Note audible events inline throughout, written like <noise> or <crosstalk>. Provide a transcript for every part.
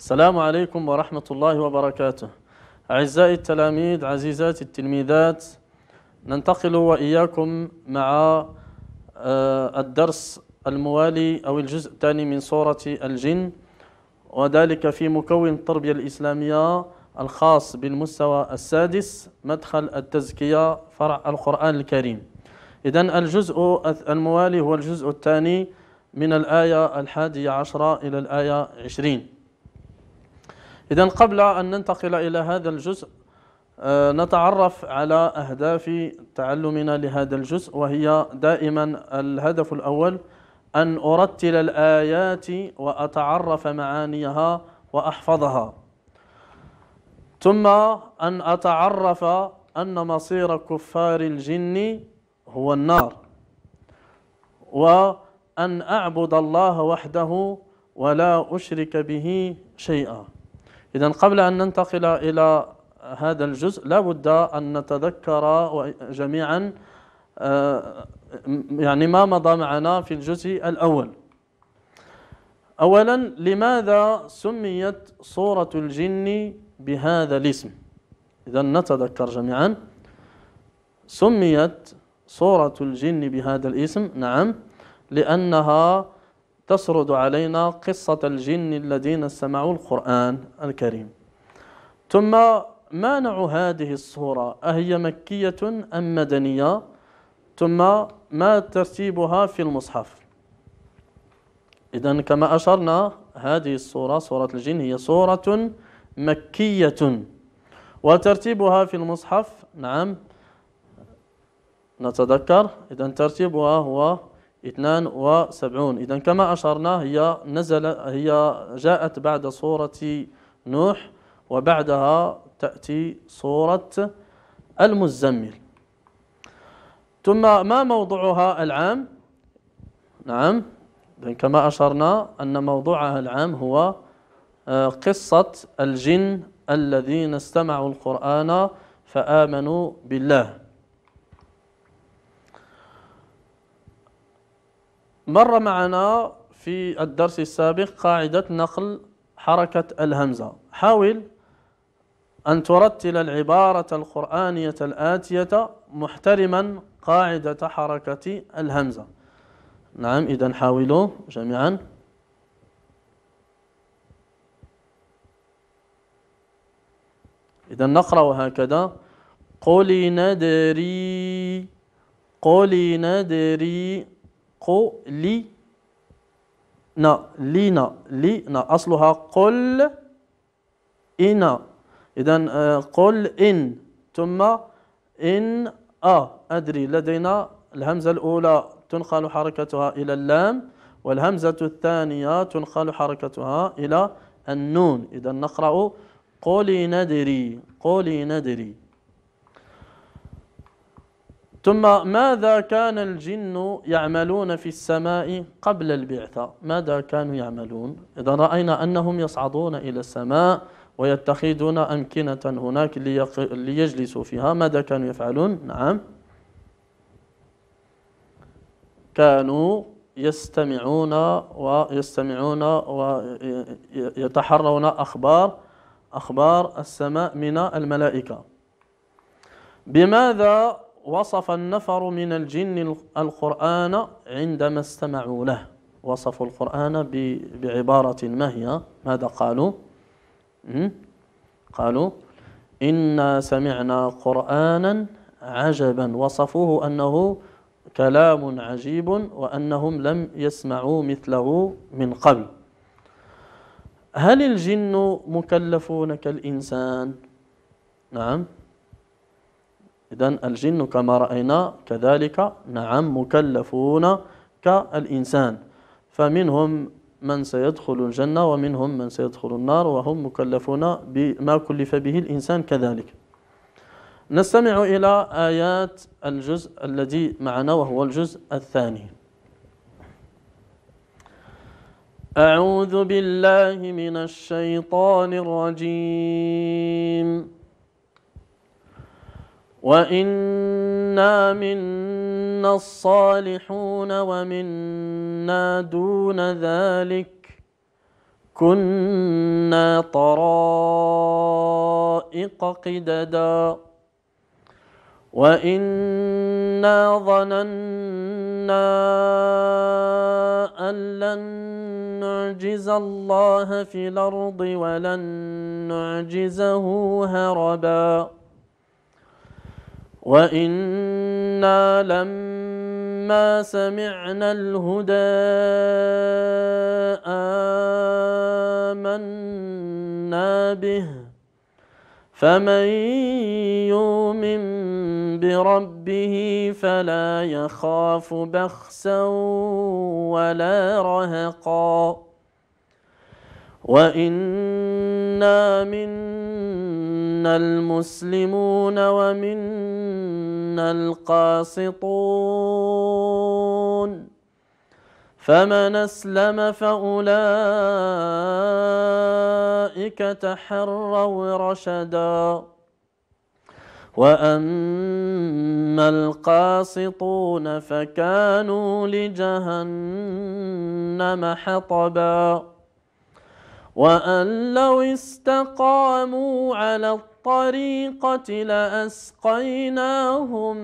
السلام عليكم ورحمة الله وبركاته أعزائي التلاميذ عزيزات التلميذات ننتقل وإياكم مع آه، الدرس الموالي أو الجزء الثاني من سورة الجن وذلك في مكون التربية الإسلامية الخاص بالمستوى السادس مدخل التزكية فرع القرآن الكريم إذا الجزء الموالي هو الجزء الثاني من الآية الحادية عشرة إلى الآية عشرين إذا قبل أن ننتقل إلى هذا الجزء آه، نتعرف على أهداف تعلمنا لهذا الجزء وهي دائما الهدف الأول أن أرتل الآيات وأتعرف معانيها وأحفظها ثم أن أتعرف أن مصير كفار الجن هو النار وأن أعبد الله وحده ولا أشرك به شيئا إذا قبل أن ننتقل إلى هذا الجزء لابد أن نتذكر جميعا آه، يعني ما مضى معنا في الجزء الأول أولا لماذا سميت صورة الجن بهذا الاسم إذا نتذكر جميعا سميت صورة الجن بهذا الاسم نعم لأنها تسرد علينا قصة الجن الذين سمعوا القرآن الكريم ثم مانع هذه الصورة أهي مكية أم مدنية ثم ما ترتيبها في المصحف إذا كما أشرنا هذه الصورة صورة الجن هي صورة مكية وترتيبها في المصحف نعم نتذكر إذا ترتيبها هو 72 إذا كما أشرنا هي نزل هي جاءت بعد سورة نوح وبعدها تأتي سورة المزمل ثم ما موضوعها العام نعم إذا كما أشرنا أن موضوعها العام هو آه، قصة الجن الذين استمعوا القرآن فآمنوا بالله مر معنا في الدرس السابق قاعدة نقل حركة الهمزة حاول أن ترتل العبارة القرآنية الآتية محترما قاعدة حركة الهمزة نعم إذا حاولوا جميعا إذا نقرأ هكذا قولي ندري قولي ندري قلنا لينا لينا أصلها قل إنا إذا آه، قل إن ثم إن أ أدري لدينا الهمزة الأولى تنقل حركتها إلى اللام والهمزة الثانية تنقل حركتها إلى النون إذا نقرأ قولي ندري قولي ندري ثم ماذا كان الجن يعملون في السماء قبل البعثة ماذا كانوا يعملون إذا رأينا أنهم يصعدون إلى السماء ويتخذون أمكنة هناك ليجلسوا فيها ماذا كانوا يفعلون نعم كانوا يستمعون ويستمعون ويتحرون أخبار أخبار السماء من الملائكة بماذا وصف النفر من الجن القرآن عندما استمعوا له وصفوا القرآن بعبارة ما هي ماذا قالوا قالوا إنا سمعنا قرآنا عجبا وصفوه أنه كلام عجيب وأنهم لم يسمعوا مثله من قبل هل الجن مكلفون كالإنسان؟ نعم إذا الجن كما رأينا كذلك نعم مكلفون كالإنسان فمنهم من سيدخل الجنة ومنهم من سيدخل النار وهم مكلفون بما كلف به الإنسان كذلك نستمع إلى آيات الجزء الذي معنا وهو الجزء الثاني أعوذ بالله من الشيطان الرجيم وإنا منا الصالحون ومنا دون ذلك كنا طرائق قددا وإنا ظننا أن لن نعجز الله في الأرض ولن نعجزه هرباً وإنا لما سمعنا الهدى آمنا به فمن يؤمن بربه فلا يخاف بخسا ولا رهقا وإنا منا المسلمون ومنا القاسطون فمن أسلم فأولئك تحروا رشدا وأما القاسطون فكانوا لجهنم حطباً وأن لو استقاموا على الطريقة لأسقيناهم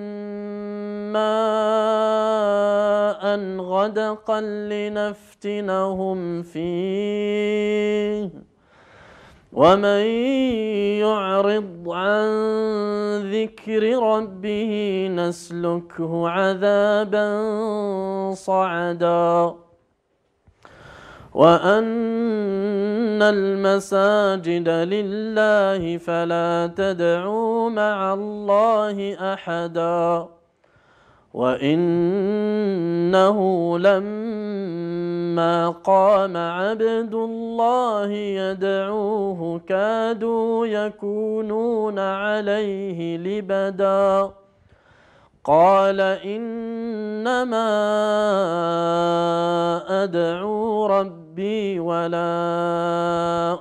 ماء غدقا لنفتنهم فيه ومن يعرض عن ذكر ربه نسلكه عذابا صعداً وأن المساجد لله فلا تدعوا مع الله أحدا وإنه لما قام عبد الله يدعوه كادوا يكونون عليه لبدا قال إنما أدعو ربي ربي ولا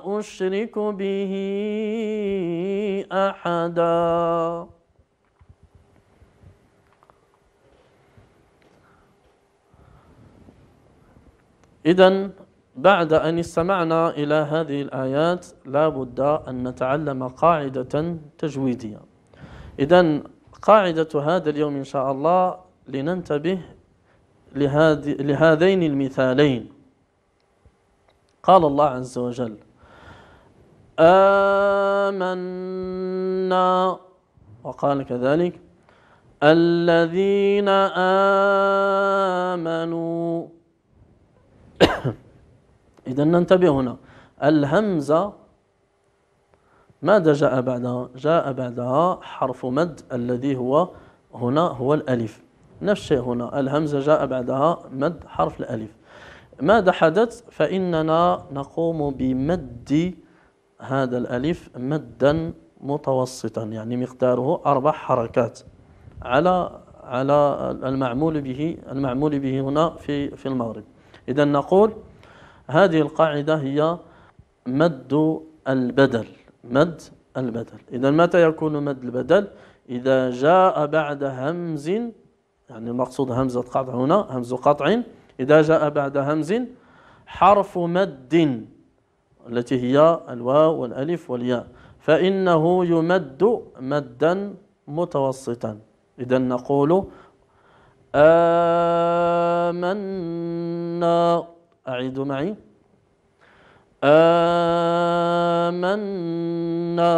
أشرك به أحدا إذا بعد أن استمعنا إلى هذه الآيات لا بد أن نتعلم قاعدة تجويدية إذا قاعدة هذا اليوم إن شاء الله لننتبه لهذين المثالين قال الله عز وجل آمنا وقال كذلك الذين آمنوا <coughs> إذا ننتبه هنا الهمزة ماذا جاء بعدها؟ جاء بعدها حرف مد الذي هو هنا هو الألف نفس الشيء هنا الهمزة جاء بعدها مد حرف الألف ماذا حدث فإننا نقوم بمد هذا الألف مدا متوسطا يعني مقداره أربع حركات على على المعمول به المعمول به هنا في في المغرب إذا نقول هذه القاعدة هي مد البدل مد البدل إذا متى يكون مد البدل إذا جاء بعد همز يعني المقصود همزة قطع هنا همز قطع إذا جاء بعد همز حرف مد التي هي الواو والألف والياء فإنه يمد مدا متوسطا إذا نقول آمنا أعيد معي آمنا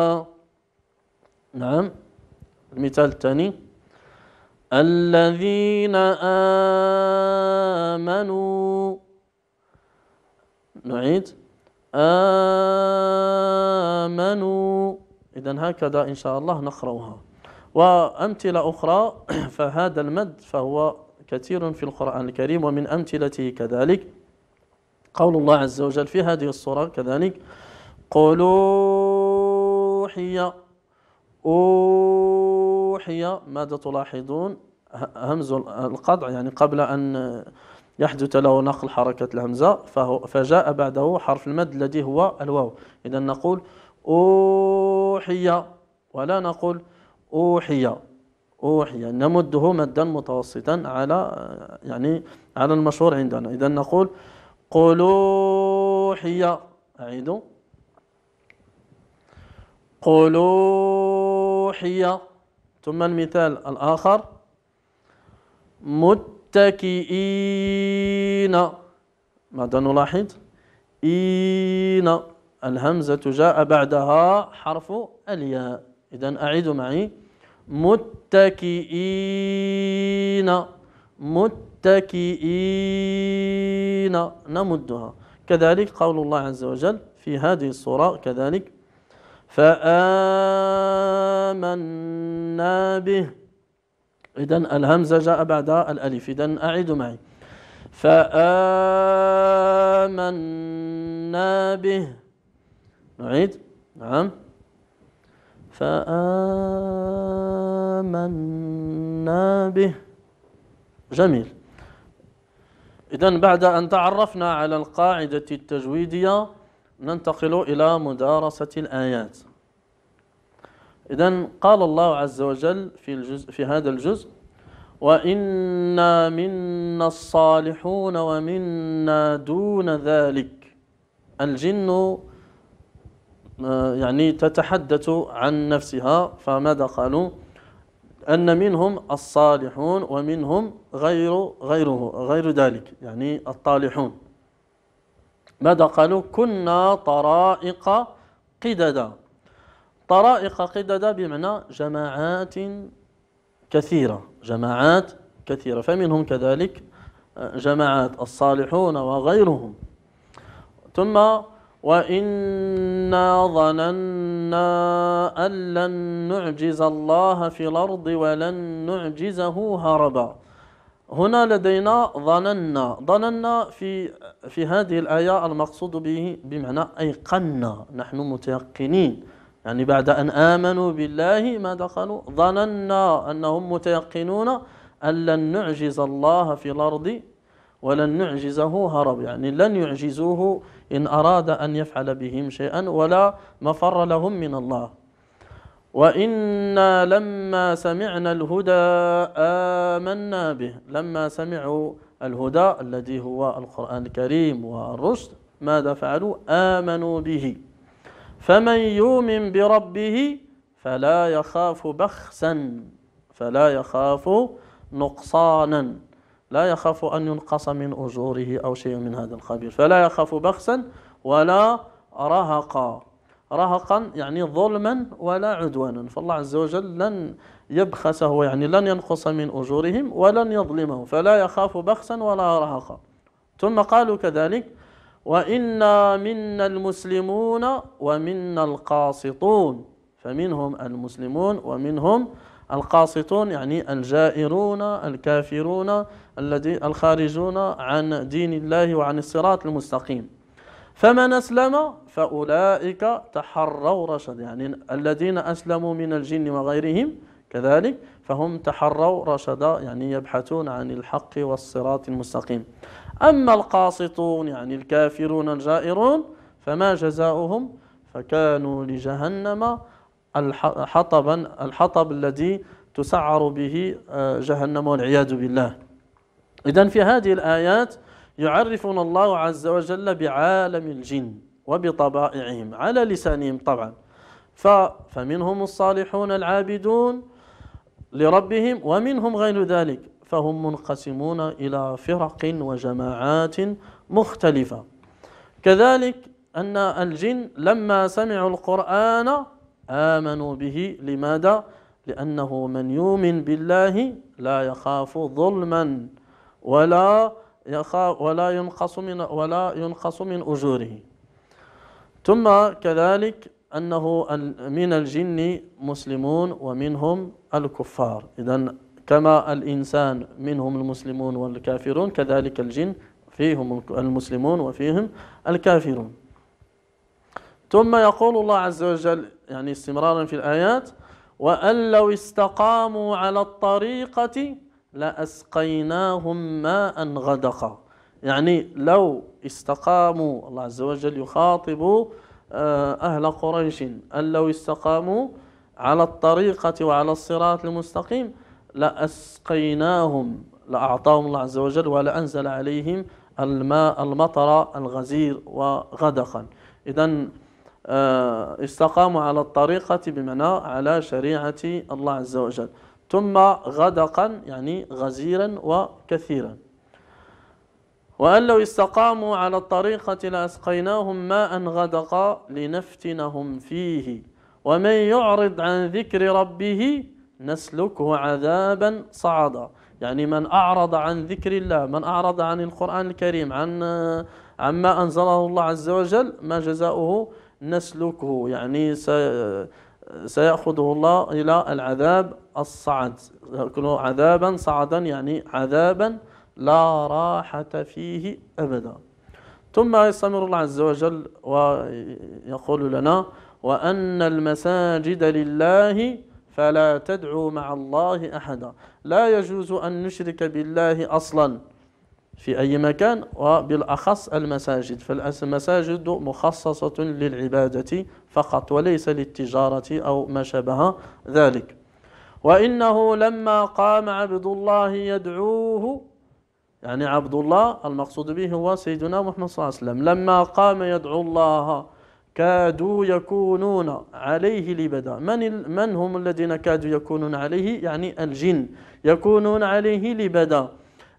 نعم المثال الثاني الذين آمنوا نعيد آمنوا إذا هكذا إن شاء الله نقرأها وأمثلة أخرى <clears throat> فهذا المد فهو كثير في القرآن الكريم ومن أمثلته كذلك قول الله عز وجل في هذه الصورة كذلك قلوحي أوحي أوحي ماذا تلاحظون همز القطع يعني قبل أن يحدث له نقل حركة الهمزة فهو فجاء بعده حرف المد الذي هو الواو إذا نقول أوحي ولا نقول أوحي أوحي يعني نمده مدا متوسطا على يعني على المشهور عندنا إذا نقول قل أوحي أعيد قل أوحي ثم المثال الآخر متكئين ماذا نلاحظ إين الهمزة جاء بعدها حرف الياء إذا أعيد معي متكئين متكئين نمدها كذلك قول الله عز وجل في هذه الصورة كذلك فآمنا به إذا الهمزة جاء بعد الألف إذا أعيد معي فآمنا به نعيد نعم فآمنا به جميل إذا بعد أن تعرفنا على القاعدة التجويدية ننتقل إلى مدارسة الآيات إذا قال الله عز وجل في, الجزء في هذا الجزء وإنا منا الصالحون ومنا دون ذلك الجن آه، يعني تتحدث عن نفسها فماذا قالوا أن منهم الصالحون ومنهم غير غيره غير ذلك يعني الطالحون ماذا قالوا كنا طرائق قددا طرائق قددا بمعنى جماعات كثيرة جماعات كثيرة فمنهم كذلك آه، جماعات الصالحون وغيرهم ثم وإنا ظننا أن لن نعجز الله في الأرض ولن نعجزه هربا هنا لدينا ظننا ظننا في في هذه الآية المقصود به بمعنى أيقنا نحن متيقنين يعني بعد أن آمنوا بالله ما دخلوا ظننا أنهم متيقنون أن لن نعجز الله في الأرض ولن نعجزه هرب يعني لن يعجزوه إن أراد أن يفعل بهم شيئا ولا مفر لهم من الله وإنا لما سمعنا الهدى آمنا به لما سمعوا الهدى الذي هو القرآن الكريم والرشد ماذا فعلوا آمنوا به فمن يؤمن بربه فلا يخاف بخسا فلا يخاف نقصانا لا يخاف أن ينقص من أجوره أو شيء من هذا القبيل فلا يخاف بخسا ولا رهقا رهقا يعني ظلما ولا عدوانا فالله عز وجل لن يبخسه يعني لن ينقص من أجورهم ولن يظلمه فلا يخاف بخسا ولا رهقا ثم قالوا كذلك وإنا منا المسلمون ومنا القاسطون فمنهم المسلمون ومنهم القاسطون يعني الجائرون الكافرون الذي الخارجون عن دين الله وعن الصراط المستقيم فمن أسلم فأولئك تحروا رشد يعني الذين أسلموا من الجن وغيرهم كذلك فهم تحروا رشدا يعني يبحثون عن الحق والصراط المستقيم أما القاسطون يعني الكافرون الجائرون فما جزاؤهم فكانوا لجهنم الحطبا الحطب الذي تسعر به آه، جهنم والعياذ بالله إذا في هذه الآيات يعرفنا الله عز وجل بعالم الجن وبطبائعهم على لسانهم طبعا فمنهم الصالحون العابدون لربهم ومنهم غير ذلك فهم منقسمون إلى فرق وجماعات مختلفة كذلك أن الجن لما سمعوا القرآن آمنوا به لماذا؟ لأنه من يؤمن بالله لا يخاف ظلما ولا ولا ينقص من ولا ينقص من أجوره ثم كذلك أنه من الجن مسلمون ومنهم الكفار إذا كما الإنسان منهم المسلمون والكافرون كذلك الجن فيهم المسلمون وفيهم الكافرون ثم يقول الله عز وجل يعني استمرارا في الآيات وأن لو استقاموا على الطريقة لأسقيناهم ماء غدقا يعني لو استقاموا الله عز وجل يخاطب آه، أهل قريش أن لو استقاموا على الطريقة وعلى الصراط المستقيم لأسقيناهم لأعطاهم الله عز وجل ولأنزل عليهم الماء المطر الغزير وغدقا إذا آه، استقاموا على الطريقة بمعنى على شريعة الله عز وجل ثم غدقا يعني غزيرا وكثيرا وأن لو استقاموا على الطريقة لأسقيناهم ماء غدقا لنفتنهم فيه ومن يعرض عن ذكر ربه نسلكه عذابا صعدا يعني من أعرض عن ذكر الله من أعرض عن القرآن الكريم عن عما أنزله الله عز وجل ما جزاؤه نسلكه يعني سيأخذه الله إلى العذاب الصعد يأكله عذابا صعدا يعني عذابا لا راحة فيه أبدا ثم يستمر الله عز وجل ويقول لنا وأن المساجد لله فلا تدعوا مع الله أحدا لا يجوز أن نشرك بالله أصلا في أي مكان وبالأخص المساجد فالمساجد مخصصة للعبادة فقط وليس للتجارة أو ما شابه ذلك وإنه لما قام عبد الله يدعوه يعني عبد الله المقصود به هو سيدنا محمد صلى الله عليه وسلم لما قام يدعو الله كادوا يكونون عليه لبدا من من هم الذين كادوا يكونون عليه يعني الجن يكونون عليه لبدا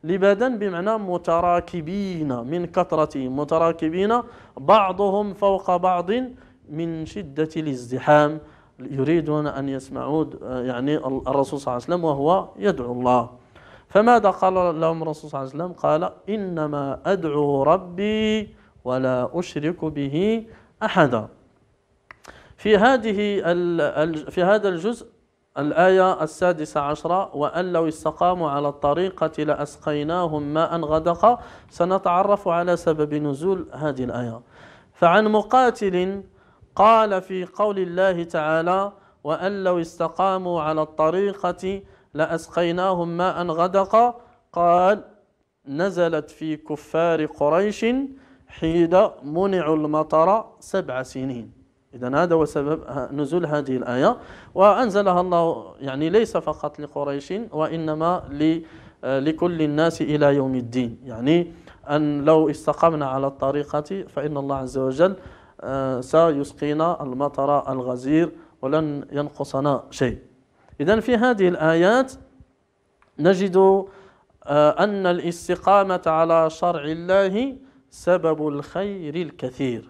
لبدا بمعنى متراكبين من كثرتهم متراكبين بعضهم فوق بعض من شدة الازدحام يريدون أن يسمعوا يعني الرسول صلى الله عليه وسلم وهو يدعو الله فماذا قال لهم الرسول صلى الله عليه وسلم قال إنما أدعو ربي ولا أشرك به أحدا في هذه في هذا الجزء الآية السادسة عشرة وأن لو استقاموا على الطريقة لأسقيناهم ماء غدقا سنتعرف على سبب نزول هذه الآية فعن مقاتل قال في قول الله تعالى وأن لو استقاموا على الطريقة لأسقيناهم ماء غدقا قال نزلت في كفار قريش حين منعوا المطر سبع سنين إذا هذا هو سبب نزول هذه الآية وأنزلها الله يعني ليس فقط لقريش وإنما آه، لكل الناس إلى يوم الدين يعني أن لو استقمنا على الطريقة فإن الله عز وجل آه، سيسقينا المطر الغزير ولن ينقصنا شيء إذا في هذه الآيات نجد آه، أن الاستقامة على شرع الله سبب الخير الكثير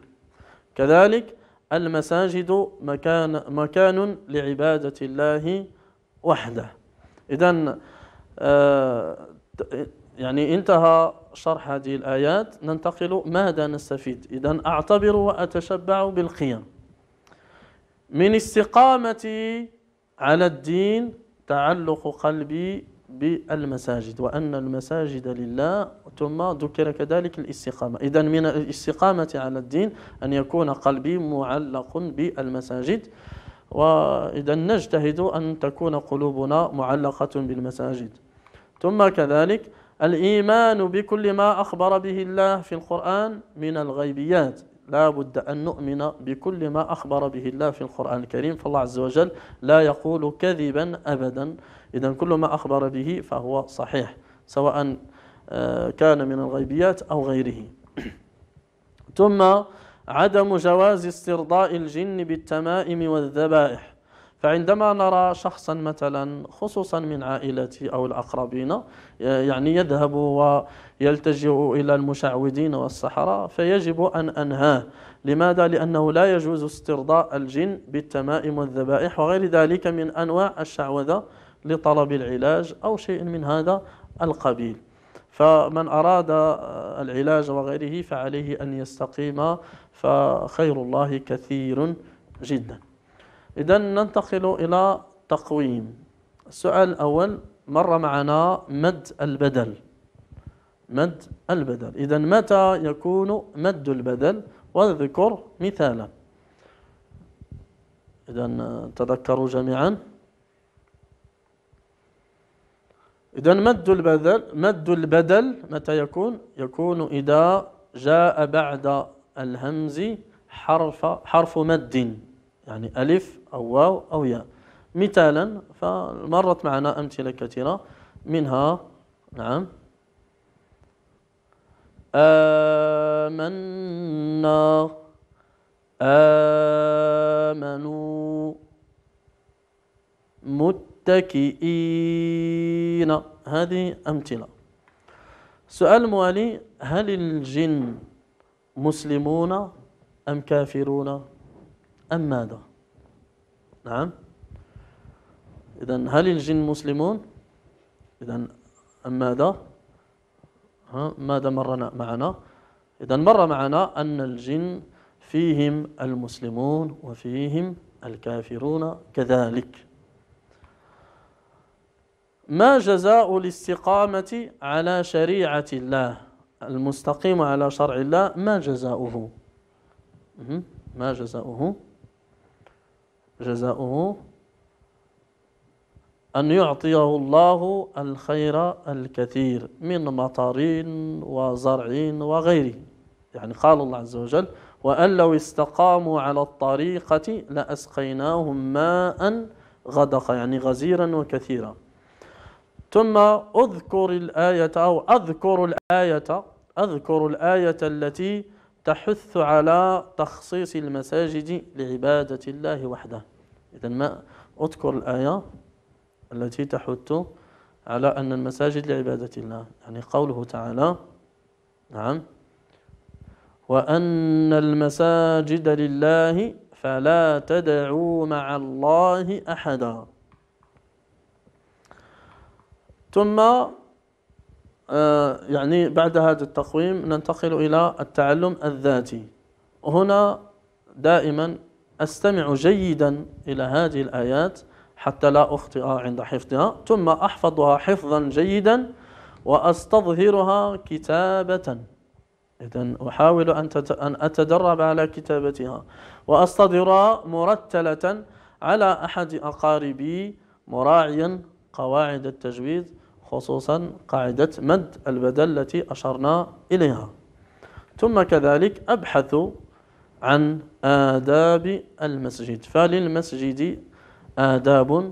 كذلك المساجد مكان مكان لعبادة الله وحده إذا آه، يعني انتهى شرح هذه الآيات ننتقل ماذا نستفيد إذا أعتبر وأتشبع بالقيم من استقامتي على الدين تعلق قلبي بالمساجد وأن المساجد لله ثم ذكر كذلك الاستقامة إذا من الاستقامة على الدين أن يكون قلبي معلق بالمساجد وإذا نجتهد أن تكون قلوبنا معلقة بالمساجد ثم كذلك الإيمان بكل ما أخبر به الله في القرآن من الغيبيات لا بد أن نؤمن بكل ما أخبر به الله في القرآن الكريم فالله عز وجل لا يقول كذبا أبدا إذا كل ما أخبر به فهو صحيح سواء آه، كان من الغيبيات أو غيره ثم عدم جواز استرضاء الجن بالتمائم والذبائح فعندما نرى شخصا مثلا خصوصا من عائلتي أو الأقربين يعني يذهب ويلتجئ إلى المشعوذين والسحرة فيجب أن أنهاه لماذا؟ لأنه لا يجوز استرضاء الجن بالتمائم والذبائح وغير ذلك من أنواع الشعوذة لطلب العلاج أو شيء من هذا القبيل فمن أراد آه، العلاج وغيره فعليه أن يستقيم فخير الله كثير جداً إذا ننتقل إلى تقويم السؤال الأول مر معنا مد البدل مد البدل إذا متى يكون مد البدل وذكر مثالا إذا تذكروا جميعا إذا مد البدل مد البدل متى يكون؟ يكون إذا جاء بعد الهمز حرف حرف مد يعني ألف أو واو أو ياء مثالا فمرت معنا أمثلة كثيرة منها نعم آمنا آمنوا متكئين هذه أمثلة السؤال الموالي هل الجن مسلمون أم كافرون أم ماذا نعم إذا هل الجن مسلمون إذا أم ماذا ها ماذا مر معنا إذا مر معنا أن الجن فيهم المسلمون وفيهم الكافرون كذلك ما جزاء الاستقامة على شريعة الله المستقيم على شرع الله ما جزاؤه ما جزاؤه جزاؤه أن يعطيه الله الخير الكثير من مطر وزرع وغيره يعني قال الله عز وجل وأن لو استقاموا على الطريقة لأسقيناهم ماء غدق يعني غزيرا وكثيرا ثم أذكر الآية أو أذكر الآية أذكر الآية التي تحث على تخصيص المساجد لعبادة الله وحده إذا ما أذكر الآية التي تحث على أن المساجد لعبادة الله يعني قوله تعالى نعم وأن المساجد لله فلا تدعوا مع الله أحدا ثم آه، يعني بعد هذا التقويم ننتقل إلى التعلم الذاتي هنا دائما أستمع جيدا إلى هذه الآيات حتى لا أخطئ عند حفظها ثم أحفظها حفظا جيدا وأستظهرها كتابة إذا أحاول أن أن أتدرب على كتابتها وأستظهرها مرتلة على أحد أقاربي مراعيا قواعد التجويد خصوصا قاعدة مد البدل التي أشرنا إليها ثم كذلك أبحث عن آداب المسجد فللمسجد آداب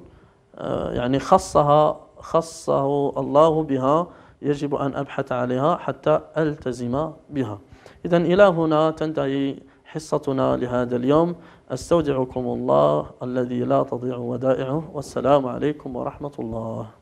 آه، يعني خصها خصه الله بها يجب أن أبحث عليها حتى ألتزم بها إذا إلى هنا تنتهي حصتنا لهذا اليوم أستودعكم الله الذي لا تضيع ودائعه والسلام عليكم ورحمة الله